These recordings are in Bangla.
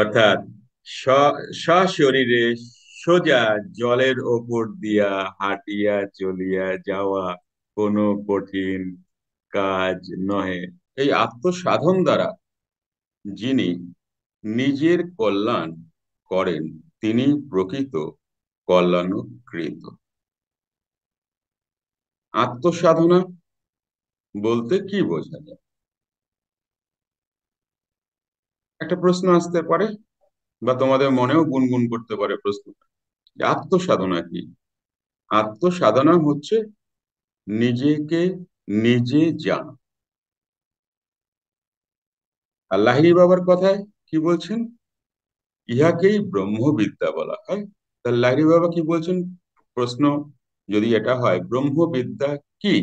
অর্থাৎ সশরীরে সোজা জলের ওপর দিয়া হাঁটিয়া চলিয়া যাওয়া কোনো কঠিন কাজ নহে এই আত্মসাধন দ্বারা যিনি নিজের কল্যাণ করেন তিনি প্রকৃত কল্যাণকৃত আত্মসাধনা বলতে কি বোঝা যায় একটা প্রশ্ন আসতে পারে বা তোমাদের মনেও গুনগুন করতে পারে প্রশ্নটা আত্মসাধনা কি আত্মসাধনা হচ্ছে নিজেকে নিজে জানা আল্লাহ বাবার কথায় কি বলছেন ইহাকেই ব্রহ্মবিদ্যা বলা হয় তা লাহরি বাবা কি বলছেন প্রশ্ন যদি এটা হয় ব্রহ্মবিদ্যা কি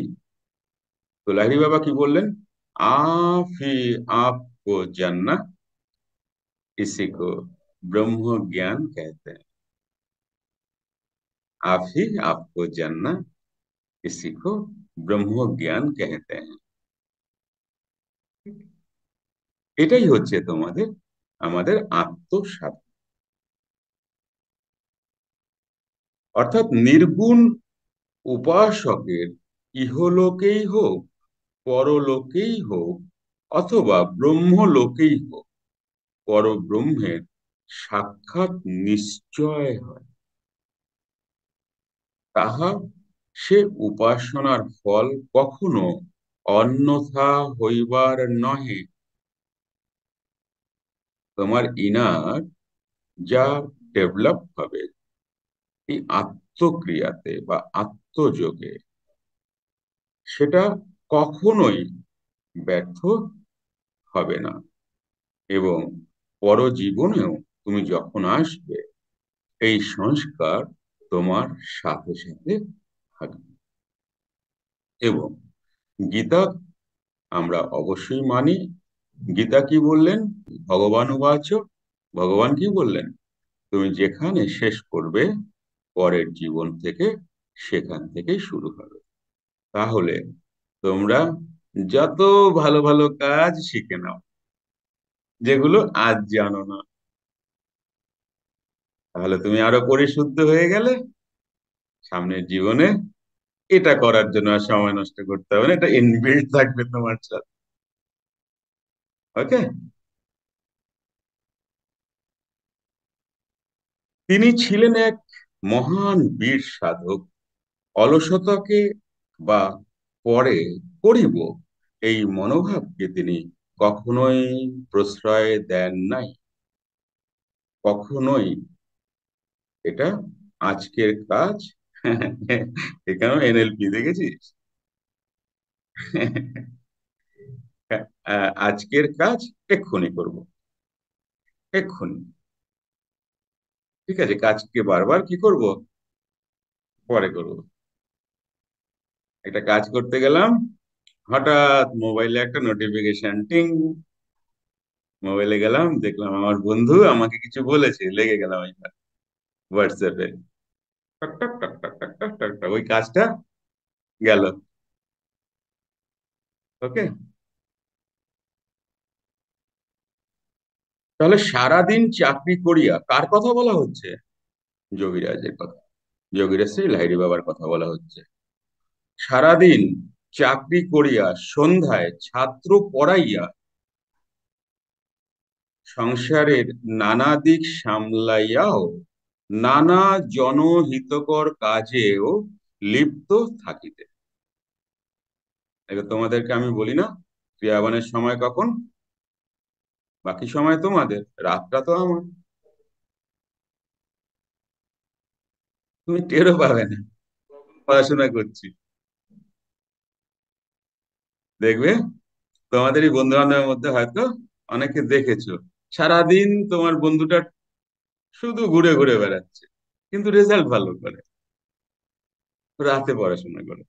তো লাহরি বাবা কি বললেন আফি আপ জান্না इसी को ब्रह्म ज्ञान कहते हैं आप ही आपको जानना इसी को ब्रह्म ज्ञान कहते हैं এটাই হচ্ছে তোমাদের আমাদের আত্মসাধন অর্থাৎ নির্গুণ উপাসকের ইহলোকেই হোক পরলোকেই হোক অথবা ব্রহ্মলোকেই হোক পরব্রহ্মের সাক্ষাৎ নিশ্চয় হয় তাহা সে উপাসনার ফল কখনো অন্যথা হইবার নহে তোমার ইনার যা ডেভেলপ হবে এই আত্মক্রিয়াতে বা আত্মযোগে সেটা কখনোই ব্যর্থ হবে না এবং পরজীবনেও তুমি যখন আসবে এই সংস্কার তোমার সাথে সাথে থাকবে এবং গীতা আমরা অবশ্যই মানি গীতা কি বললেন ভগবান উবাচ ভগবান কি বললেন তুমি যেখানে শেষ করবে পরের জীবন থেকে সেখান থেকে শুরু হবে তাহলে তোমরা যত ভালো ভালো কাজ শিখে নাও যেগুলো আজ জানো না তাহলে তুমি আরো পরিশুদ্ধ হয়ে গেলে সামনের জীবনে এটা করার জন্য আর সময় নষ্ট করতে হবে না এটা ইনবিল্ড থাকবে তোমার সাথে ওকে তিনি ছিলেন এক মহান বীর সাধক অলসতাকে বা পরে করিব এই মনোভাবকে তিনি কখনোই প্রশ্রয় দেন নাই কখনোই এটা আজকের কাজ এখানে এনএলপি দেখেছিস হ্যাঁ, আজকের কাজ এক্ষুনি করব এক্ষুনি ঠিক আছে কাজকে বারবার কি করব পরে করব একটা কাজ করতে গেলাম হঠাৎ মোবাইলে একটা নোটিফিকেশন টিং মোবাইলে গেলাম দেখলাম আমার বন্ধু আমাকে কিছু বলেছে লেগে গেলাম এইবার হোয়াটসঅ্যাপে টক টক টক টক টক টক টক টক ওই কাজটা গেল ওকে তাহলে সারাদিন চাকরি করিয়া কার কথা বলা হচ্ছে যোগীরাজের কথা যোগীরাজ শ্রী লাহিড়ি বাবার কথা বলা হচ্ছে সারাদিন চাকরি করিয়া সন্ধ্যায় ছাত্র পড়াইয়া সংসারের নানা দিক সামলাইয়াও নানা জনহিতকর কাজেও লিপ্ত থাকিতে এটা তোমাদেরকে আমি বলি না ক্রিয়াবানের সময় কখন বাকি সময় তোমাদের রাতটা তো আমার তুমি টেরও পাবে না পড়াশোনা করছি দেখবে তোমাদেরই বন্ধু বান্ধবের মধ্যে হয়তো অনেকে দেখেছো সারাদিন তোমার বন্ধুটা শুধু ঘুরে ঘুরে বেড়াচ্ছে কিন্তু রেজাল্ট ভালো করে রাতে পড়াশোনা করে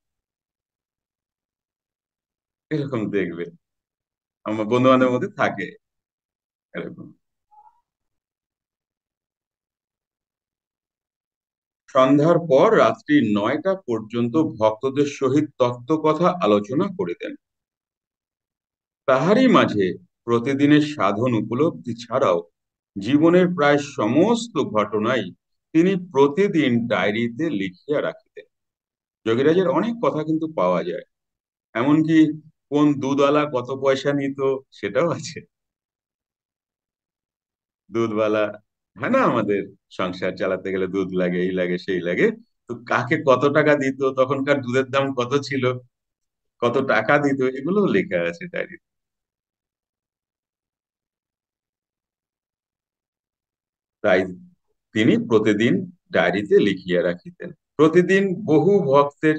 এরকম দেখবে আমার বন্ধু বান্ধবের মধ্যে থাকে এরকম সন্ধ্যার পর রাত্রি নয়টা পর্যন্ত ভক্তদের সহিত তত্ত্ব কথা আলোচনা করে দেন তাহারই মাঝে প্রতিদিনের সাধন উপলব্ধি ছাড়াও জীবনের প্রায় সমস্ত ঘটনাই তিনি প্রতিদিন ডায়েরিতে লিখিয়া রাখিতেন যোগীরাজের অনেক কথা কিন্তু পাওয়া যায় এমনকি কোন দুধওয়ালা কত পয়সা নিত সেটাও আছে দুধওয়ালা হ্যাঁ না আমাদের সংসার চালাতে গেলে দুধ লাগে এই লাগে সেই লাগে তো কাকে কত টাকা দিত তখনকার দুধের দাম কত ছিল কত টাকা দিত এগুলো লেখা আছে ডায়েরিতে তাই তিনি প্রতিদিন ডায়েরিতে লিখিয়া রাখিতেন প্রতিদিন বহু ভক্তের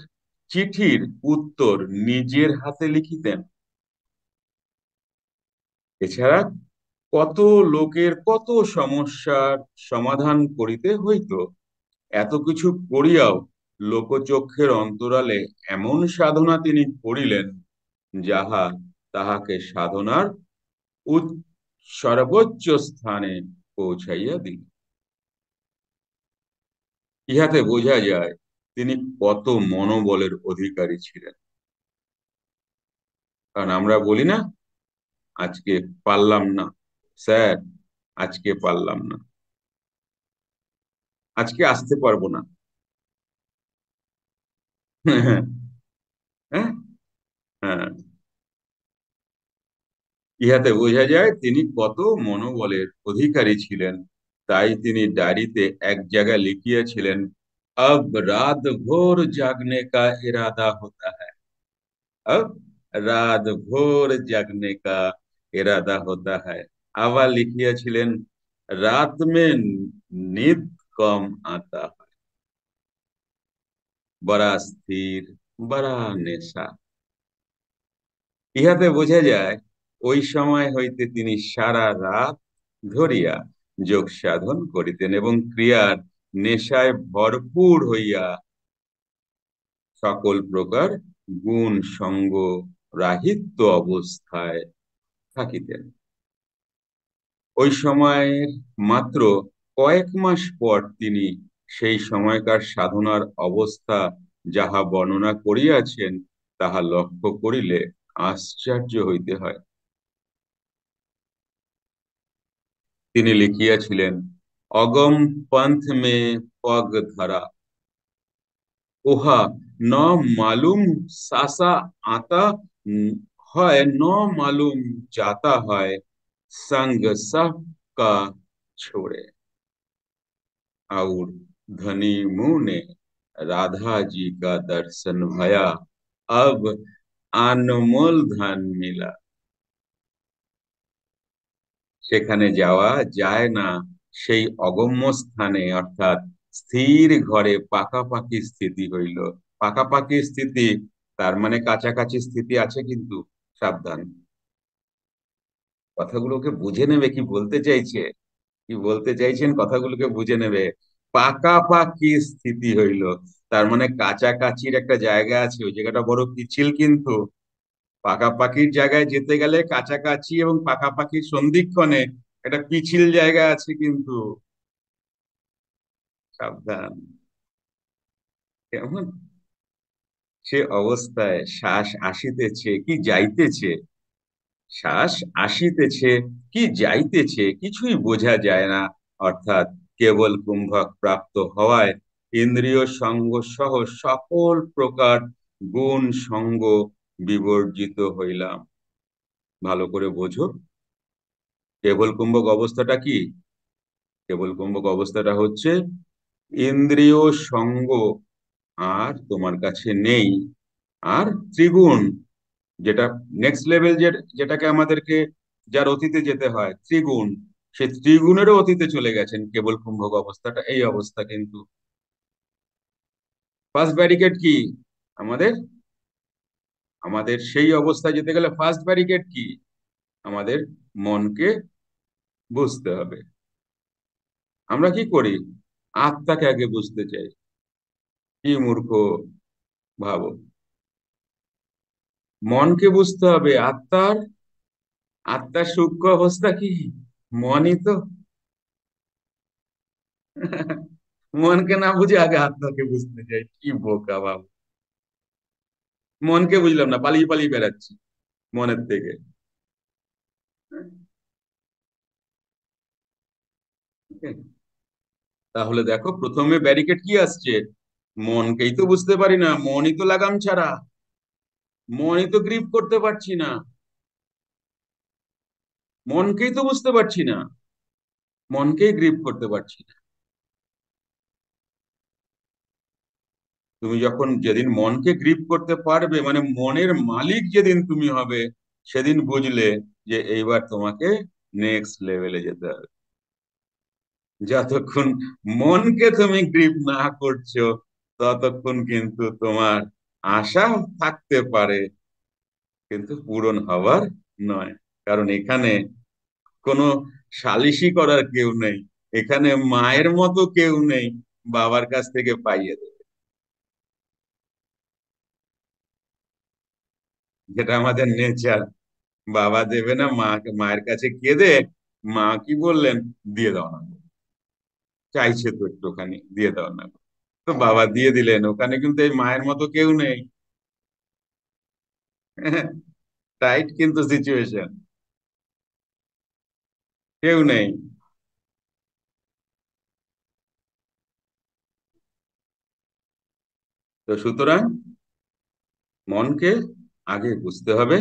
চিঠির উত্তর নিজের হাতে লিখিতেন এছাড়া কত লোকের কত সমস্যার সমাধান করিতে হইত এত কিছু করিয়াও লোকচক্ষের অন্তরালে এমন সাধনা তিনি করিলেন যাহা তাহাকে সাধনার সর্বোচ্চ স্থানে পৌঁছাইয়া দিল ইহাতে বোঝা যায় তিনি কত মনোবলের অধিকারী ছিলেন কারণ আমরা বলি না আজকে পারলাম না স্যার আজকে পারলাম না আজকে আসতে পারবো না इहाते बोझा जाए कत मनोबल মনোবলের অধিকারী ছিলেন তাই তিনি ডায়েরিতে এক জায়গায় লিখিয়েছিলেন अब रात भोर जागने का इरादा होता है अब रात भोर जागने का इरादा होता है आवा लिखिया छिलेन रात में नींद कम आता है बड़ा स्थिर बड़ा नेशा यहाँ बोझा जाए ওই সময় হইতে তিনি সারা রাত ধরিয়া যোগ সাধন করিতেন এবং ক্রিয়ার নেশায় ভরপুর হইয়া সকল প্রকার গুণ সঙ্গ রাহিত্য অবস্থায় থাকিতেন ওই সময়ের মাত্র কয়েক মাস পর তিনি সেই সময়কার সাধনার অবস্থা যাহা বর্ণনা করিয়াছেন তাহা লক্ষ্য করিলে আশ্চর্য হইতে হয় তিনি লিখিয়াছিলেন অগম পন্থ মে পগ ধরা ওহা ন মালুম সাসা আতা হয় ন मालूम जाता है संग सब का छोड़े और धनी मुने राधा जी का दर्शन भया अब अनमोल धन मिला সেখানে যাওয়া যায় না সেই অগম্য স্থানে অর্থাৎ স্থির ঘরে পাকাপাকি স্থিতি হইল পাকাপাকি স্থিতি তার মানে কাছাকাছি স্থিতি আছে কিন্তু সাবধান কথাগুলোকে বুঝে নেবে কি বলতে চাইছে কি বলতে চাইছেন কথাগুলোকে বুঝে নেবে পাকাপাকি স্থিতি হইল তার মানে কাছাকাছির একটা জায়গা আছে ওই জায়গাটা বড় পিছিল কিন্তু পাখির জায়গায় যেতে গেলে কাছাকাছি এবং পাখির সন্ধিক্ষণে একটা পিছিল জায়গা আছে কিন্তু সাবধান কেমন সে অবস্থায় শ্বাস আসিতেছে কি যাইতেছে শ্বাস আসিতেছে কি যাইতেছে কিছুই বোঝা যায় না অর্থাৎ কেবল কুম্ভক প্রাপ্ত হওয়ায় ইন্দ্রিয় সঙ্গ সহ সকল প্রকার গুণ সঙ্গ বিবর্জিত হইলাম ভালো করে বোঝো কেবল কুম্ভক অবস্থাটা কি কেবল কুম্ভক অবস্থাটা হচ্ছে ইন্দ্রিয় সঙ্গ আর তোমার কাছে নেই আর ত্রিগুণ যেটা নেক্সট লেভেল যেটাকে আমাদেরকে যার অতীতে যেতে হয় ত্রিগুণ সে ত্রিগুণেরও অতীতে চলে গেছেন কেবল কুম্ভক অবস্থাটা এই অবস্থা কিন্তু ফার্স্ট ব্যারিকেড কি আমাদের আমাদের সেই অবস্থায় যেতে গেলে ফার্স্ট ব্যারিকেড কি আমাদের মনকে বুঝতে হবে আমরা কি করি আত্মাকে আগে বুঝতে চাই কি মূর্খ ভাবো মনকে বুঝতে হবে আত্মার আত্মার সূক্ষ্ম অবস্থা কি মনই তো মনকে না বুঝে আগে আত্মাকে বুঝতে চাই কি বোকা বাবু মনকে বুঝলাম না পালিয়ে পালিয়ে বেড়াচ্ছি মনের থেকে তাহলে দেখো প্রথমে ব্যারিকেড কি আসছে মনকেই তো বুঝতে পারি না মনই তো লাগাম ছাড়া মনই তো গ্রিপ করতে পারছি না মনকেই তো বুঝতে পারছি না মনকেই গ্রিপ করতে পারছি না তুমি যখন যেদিন মনকে গ্রিপ করতে পারবে মানে মনের মালিক যেদিন তুমি হবে সেদিন বুঝলে যে এইবার তোমাকে নেক্সট লেভেলে যেতে হবে যতক্ষণ মনকে তুমি গ্রিপ না করছো ততক্ষণ কিন্তু তোমার আশা থাকতে পারে কিন্তু পূরণ হওয়ার নয় কারণ এখানে কোনো সালিশি করার কেউ নেই এখানে মায়ের মতো কেউ নেই বাবার কাছ থেকে পাইয়ে দেবে যেটা আমাদের নেচার বাবা দেবে না মা মায়ের কাছে কেঁদে মা কি বললেন দিয়ে দাও না চাইছে তো একটুখানি দিয়ে দাও না তো বাবা দিয়ে দিলেন ওখানে কিন্তু এই মায়ের মতো কেউ নেই টাইট কিন্তু সিচুয়েশন কেউ নেই তো সুতরাং মনকে আগে বুঝতে হবে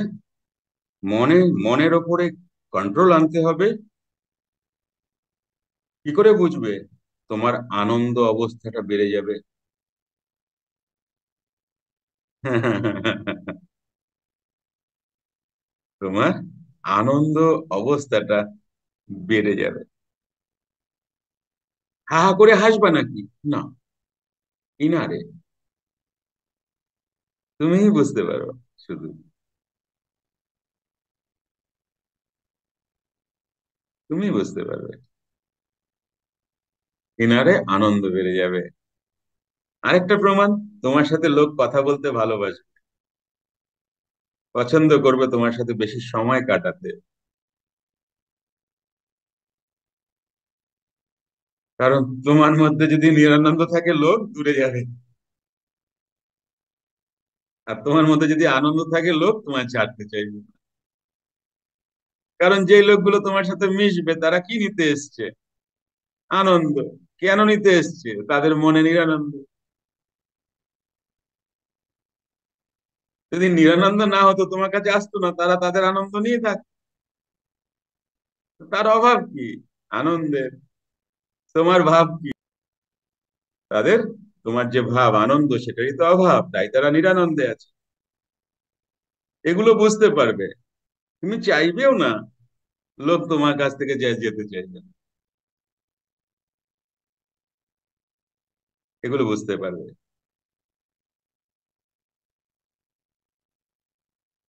মনে মনের ওপরে কন্ট্রোল আনতে হবে কি করে বুঝবে তোমার আনন্দ অবস্থাটা বেড়ে যাবে তোমার আনন্দ অবস্থাটা বেড়ে যাবে হা হা করে হাসবা নাকি না ইনারে তুমিই বুঝতে পারো শুরু তুমি বুঝতে পারবে কিনারে আনন্দ বেড়ে যাবে আরেকটা প্রমাণ তোমার সাথে লোক কথা বলতে ভালোবাসবে পছন্দ করবে তোমার সাথে বেশি সময় কাটাতে কারণ তোমার মধ্যে যদি নিরানন্দ থাকে লোক দূরে যাবে আর তোমার মধ্যে যদি আনন্দ থাকে লোক তোমার ছাড়তে চাইবে কারণ যে লোকগুলো তোমার সাথে মিশবে তারা কি নিতে এসছে আনন্দ কেন নিতে এসছে তাদের মনে নিরানন্দ যদি নিরানন্দ না হতো তোমার কাছে আসতো না তারা তাদের আনন্দ নিয়ে থাকতো তার অভাব কি আনন্দের তোমার ভাব কি তাদের তোমার যে ভাব আনন্দ সেটারই তো অভাব তাই তারা নিরানন্দে আছে এগুলো বুঝতে পারবে তুমি চাইবেও না লোক তোমার কাছ থেকে যেতে চাইবে না এগুলো বুঝতে পারবে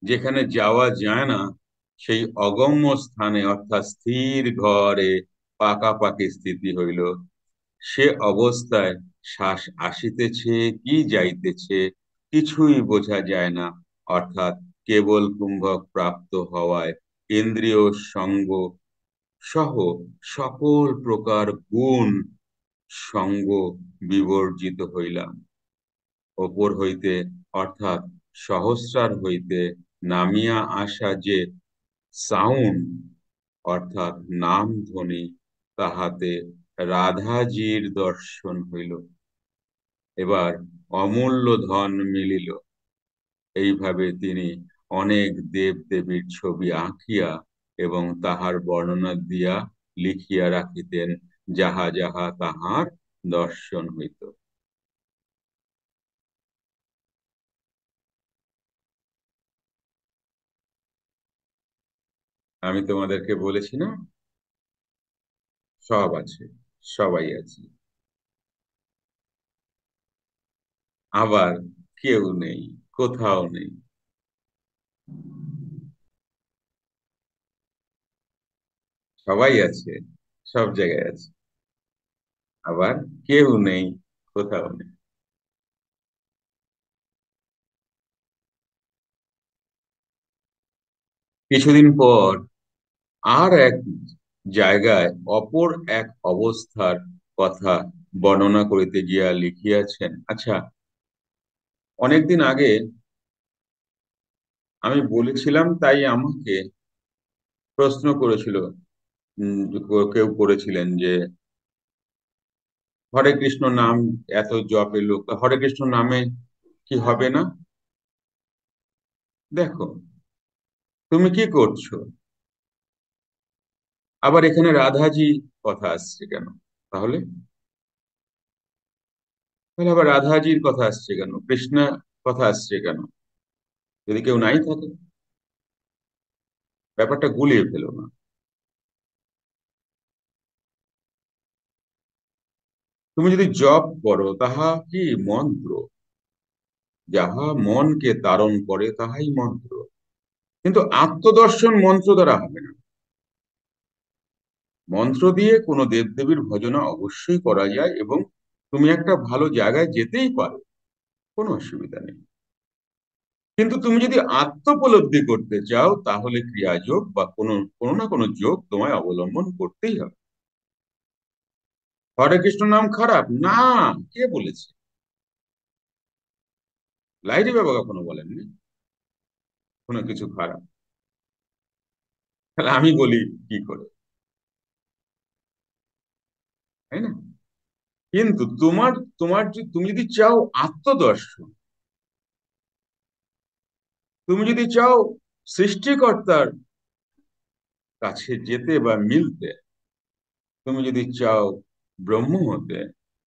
যেখানে যাওয়া যায় না সেই অগম্য স্থানে অর্থাৎ স্থির ঘরে পাকাপাকি স্থিতি হইল সে অবস্থায় শ্বাস আসিতেছে কি যাইতেছে কিছুই বোঝা যায় না অর্থাৎ কেবল কুম্ভক প্রাপ্ত হওয়ায় ইন্দ্রিয় সঙ্গ সহ সকল প্রকার গুণ সঙ্গ বিবর্জিত হইলাম ওপর হইতে অর্থাৎ সহস্রার হইতে নামিয়া আসা যে সাউন্ড অর্থাৎ নাম ধ্বনি তাহাতে রাধাজির দর্শন হইল এবার অমূল্য ধন মিলিল এইভাবে তিনি অনেক দেব দেবীর ছবি আঁকিয়া এবং তাহার বর্ণনা দিয়া লিখিয়া রাখিতেন যাহা যাহা তাহার দর্শন হইত আমি তোমাদেরকে বলেছি না সব আছে সবাই আছি আবার কেউ নেই কোথাও নেই সবাই আছে সব জায়গায় আছে আবার কেউ নেই কোথাও নেই কিছুদিন পর আর এক জায়গায় অপর এক অবস্থার কথা বর্ণনা করিতে গিয়া লিখিয়াছেন আচ্ছা অনেকদিন আগে আমি বলেছিলাম তাই আমাকে প্রশ্ন করেছিল কেউ করেছিলেন যে হরে কৃষ্ণ নাম এত জপে লোক হরে কৃষ্ণ নামে কি হবে না দেখো তুমি কি করছো আবার এখানে রাধাজি কথা আসছে কেন তাহলে তাহলে আবার রাধাজির কথা আসছে কেন কৃষ্ণ কথা আসছে কেন যদি কেউ নাই থাকে ব্যাপারটা গুলিয়ে ফেলো না তুমি যদি জপ করো তাহা কি মন্ত্র যাহা মনকে তারণ করে তাহাই মন্ত্র কিন্তু আত্মদর্শন মন্ত্র দ্বারা হবে না মন্ত্র দিয়ে কোনো দেবদেবীর ভজনা অবশ্যই করা যায় এবং তুমি একটা ভালো জায়গায় যেতেই পারো কোনো অসুবিধা নেই কিন্তু তুমি যদি আত্মপলব্ধি করতে চাও তাহলে ক্রিয়াযোগ বা কোনো কোনো না কোনো যোগ তোমায় অবলম্বন করতেই হবে হরে কৃষ্ণ নাম খারাপ না কে বলেছে লাইরি বাবা কখনো বলেননি কোনো কিছু খারাপ তাহলে আমি বলি কি করে তাই না কিন্তু তোমার তোমার তুমি যদি চাও আত্মদর্শন তুমি যদি চাও সৃষ্টিকর্তার কাছে যেতে বা মিলতে তুমি যদি চাও ব্রহ্ম হতে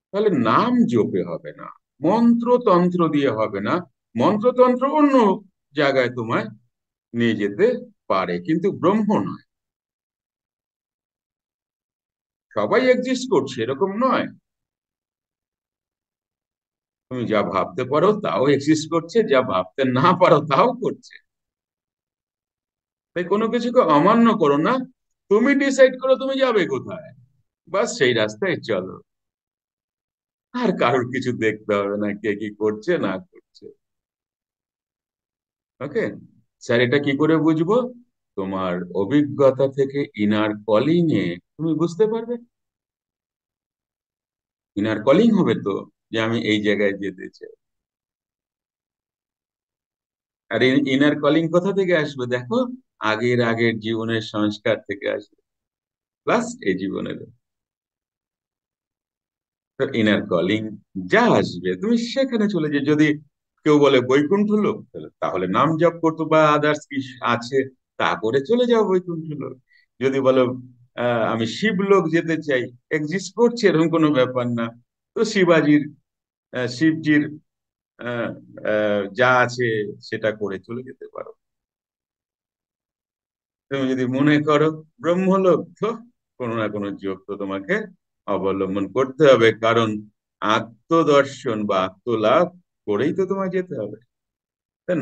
তাহলে নাম জপে হবে না মন্ত্রতন্ত্র দিয়ে হবে না মন্ত্রতন্ত্র অন্য জায়গায় তোমায় নিয়ে যেতে পারে কিন্তু ব্রহ্ম নয় সবাই এক্সিস্ট করছে এরকম নয় তুমি যা ভাবতে পারো তাও এক্সিস্ট করছে যা ভাবতে না পারো তাও করছে তাই কোনো কিছুকে অমান্য করো না তুমি ডিসাইড করো তুমি যাবে কোথায় বাস সেই রাস্তায় চলো আর কারোর কিছু দেখতে হবে না কে কি করছে না করছে ওকে স্যার এটা কি করে বুঝবো তোমার অভিজ্ঞতা থেকে ইনার কলিং এ তুমি বুঝতে পারবে ইনার কলিং হবে তো যে আমি এই জায়গায় যেতে চাই আর ইনার কলিং কোথা থেকে আসবে দেখো আগের আগের জীবনের সংস্কার থেকে আসবে প্লাস এই জীবনের তো ইনার কলিং যা আসবে তুমি সেখানে চলে যে যদি কেউ বলে বৈকুণ্ঠ লোক তাহলে নাম জপ করতো বা আদার্স কি আছে তা করে চলে যাও বৈকুণ্ঠ লোক যদি বলো আমি শিবলোক যেতে চাই এক্সিস্ট করছে এরকম কোনো ব্যাপার না তো শিবাজির শিবজির যা আছে সেটা করে চলে যেতে পারো তুমি যদি মনে করো ব্রহ্মলোক তো কোনো না কোনো যোগ তো তোমাকে অবলম্বন করতে হবে কারণ আত্মদর্শন বা আত্মলাভ করেই তো তোমায় যেতে হবে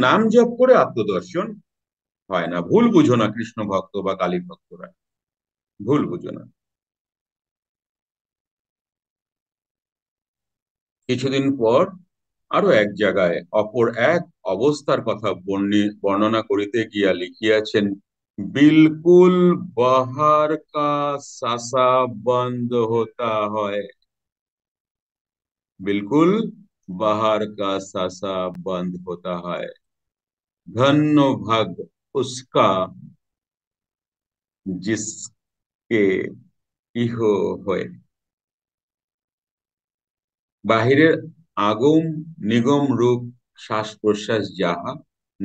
নাম জপ করে আত্মদর্শন হয় না ভুল বুঝো না কৃষ্ণ ভক্ত বা কালী ভক্তরা ভুল বুঝো না কিছুদিন পর আরো এক জায়গায় অপর এক অবস্থার কথা বর্ণনা করিতে গিয়া লিখিয়াছেন বিলকুল বহার কা সাসা বন্ধ হতা হয় বিলকুল বাহার কা সাসা বন্ধ হতা হয় ধন্য ভাগ্য उसका जिसके ইহ হয়ে বাহিরের আগম নিগম রূপ শ্বাস প্রশ্বাস যাহা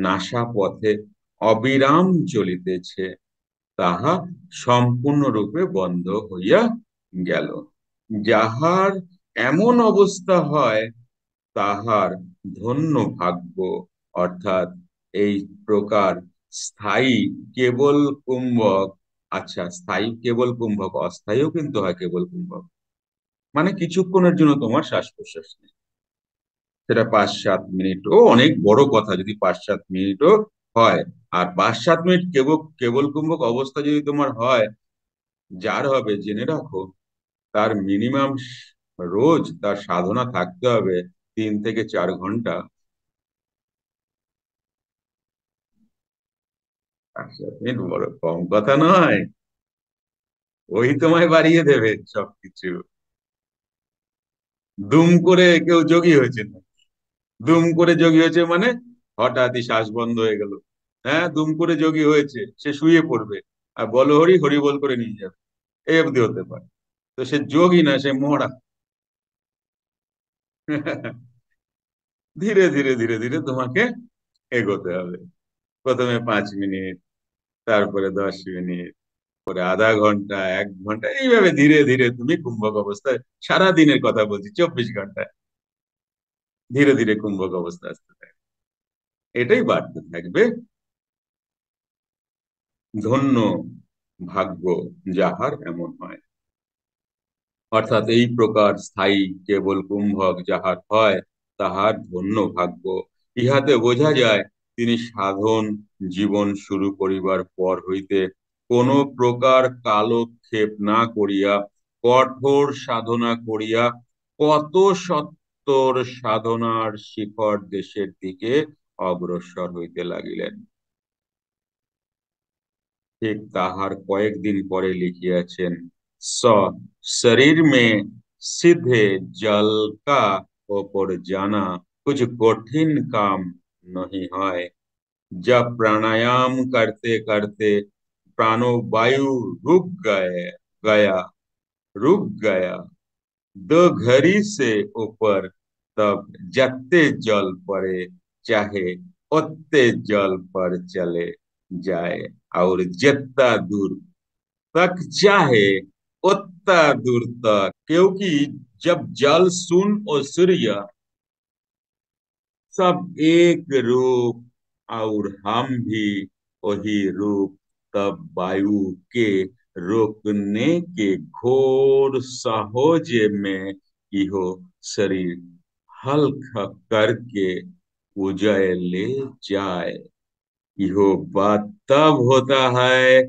নাসা পথে অবিরাম চলিতেছে তাহা সম্পূর্ণরূপে বন্ধ হইয়া গেল যাহার এমন অবস্থা হয় তাহার ধন্য ভাগ্য অর্থাৎ এই প্রকার স্থায়ী কেবল কুম্ভক আচ্ছা স্থায়ী কেবল কুম্ভক অস্থায়ীও কিন্তু হয় কেবল কুম্ভক মানে কিছুক্ষণের জন্য তোমার শ্বাস প্রশ্বাস নেই সেটা পাঁচ সাত ও অনেক বড় কথা যদি পাঁচ সাত মিনিটও হয় আর পাঁচ সাত মিনিট কেবল কেবল কুম্ভক অবস্থা যদি তোমার হয় যার হবে জেনে রাখো তার মিনিমাম রোজ তার সাধনা থাকতে হবে তিন থেকে চার ঘন্টা বড় কম কথা নয় ওই তোমায় বাড়িয়ে দেবে সবকিছু দুম করে কেউ যোগী হয়েছে না দুম করে যোগী হয়েছে মানে হঠাৎই শ্বাস বন্ধ হয়ে গেল হ্যাঁ দুম করে যোগী হয়েছে সে শুয়ে পড়বে আর বল হরি হরি বল করে নিয়ে যাবে এই অবধি হতে পারে তো সে যোগী না সে মোড়া ধীরে ধীরে ধীরে ধীরে তোমাকে এগোতে হবে প্রথমে পাঁচ মিনিট তারপরে দশ মিনিট পরে আধা ঘন্টা এক ঘন্টা এইভাবে ধীরে ধীরে তুমি কুম্ভক অবস্থায় সারা দিনের কথা বলছি চব্বিশ ঘন্টায় ধীরে ধীরে কুম্ভক অবস্থা আসতে থাকে এটাই বাড়তে থাকবে ধন্য ভাগ্য যাহার এমন হয় অর্থাৎ এই প্রকার স্থায়ী কেবল কুম্ভক যাহার হয় তাহার ধন্য ভাগ্য ইহাতে বোঝা যায় তিনি সাধন জীবন শুরু করিবার পর হইতে কোন প্রকার কালক্ষেপ না করিয়া কঠোর সাধনা করিয়া কত সত্তর সাধনার শিখর দেশের দিকে অগ্রসর হইতে লাগিলেন ঠিক তাহার কয়েকদিন পরে লিখিয়াছেন স শরীর মে সিধে জলকা ওপর জানা কিছু কঠিন কাম नहीं है जब प्राणायाम करते करते प्राणो वायु रुक गए गया रुक गया दो घड़ी से ऊपर तब जत्ते जल पड़े चाहे उत्ते जल पर चले जाए और जितना दूर तक चाहे उतना दूर तक क्योंकि जब जल सुन और सूर्य सब एक रूप और हम भी वही रूप तब वायु के रोकने के घोर सहोज में इहो शरीर हल्का करके उजय ले जाए इहो बात तब होता है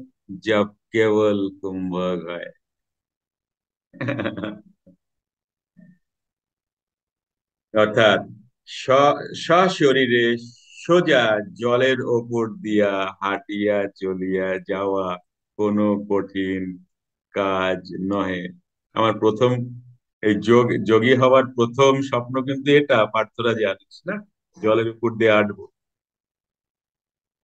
जब केवल कुंभ गए अर्थात সশরীরে সোজা জলের ওপর দিয়া হাঁটিয়া চলিয়া যাওয়া কোনো কঠিন কাজ নহে আমার প্রথম এই যোগ যোগী হওয়ার প্রথম স্বপ্ন কিন্তু এটা পার্থরা জানিস না জলের উপর দিয়ে হাঁটবো